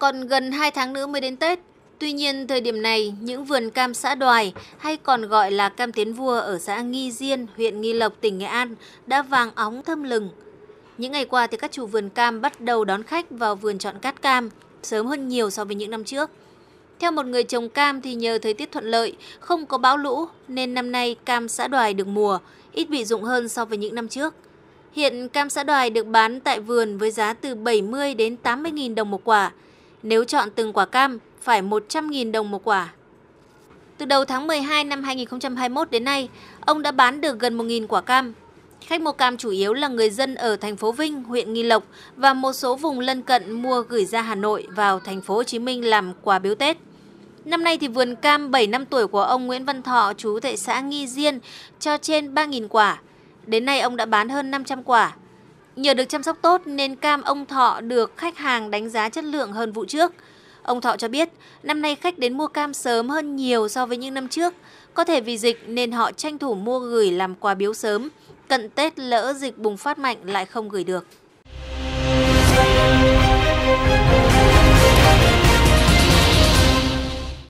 Còn gần 2 tháng nữa mới đến Tết. Tuy nhiên, thời điểm này, những vườn cam xã Đoài hay còn gọi là cam tiến vua ở xã Nghi Diên, huyện Nghi Lộc, tỉnh Nghệ An đã vàng óng thâm lừng. Những ngày qua thì các chủ vườn cam bắt đầu đón khách vào vườn chọn cát cam sớm hơn nhiều so với những năm trước. Theo một người trồng cam thì nhờ thời tiết thuận lợi, không có bão lũ nên năm nay cam xã Đoài được mùa, ít bị rụng hơn so với những năm trước. Hiện cam xã Đoài được bán tại vườn với giá từ 70 đến 80.000 đồng một quả. Nếu chọn từng quả cam, phải 100.000 đồng một quả. Từ đầu tháng 12 năm 2021 đến nay, ông đã bán được gần 1.000 quả cam. Khách mua cam chủ yếu là người dân ở thành phố Vinh, huyện Nghi Lộc và một số vùng lân cận mua gửi ra Hà Nội vào thành phố Hồ Chí Minh làm quà biếu Tết. Năm nay thì vườn cam 7 năm tuổi của ông Nguyễn Văn Thọ chú tại xã Nghi Diên cho trên 3.000 quả. Đến nay ông đã bán hơn 500 quả. Nhờ được chăm sóc tốt nên cam ông Thọ được khách hàng đánh giá chất lượng hơn vụ trước. Ông Thọ cho biết, năm nay khách đến mua cam sớm hơn nhiều so với những năm trước. Có thể vì dịch nên họ tranh thủ mua gửi làm quà biếu sớm. Cận Tết lỡ dịch bùng phát mạnh lại không gửi được.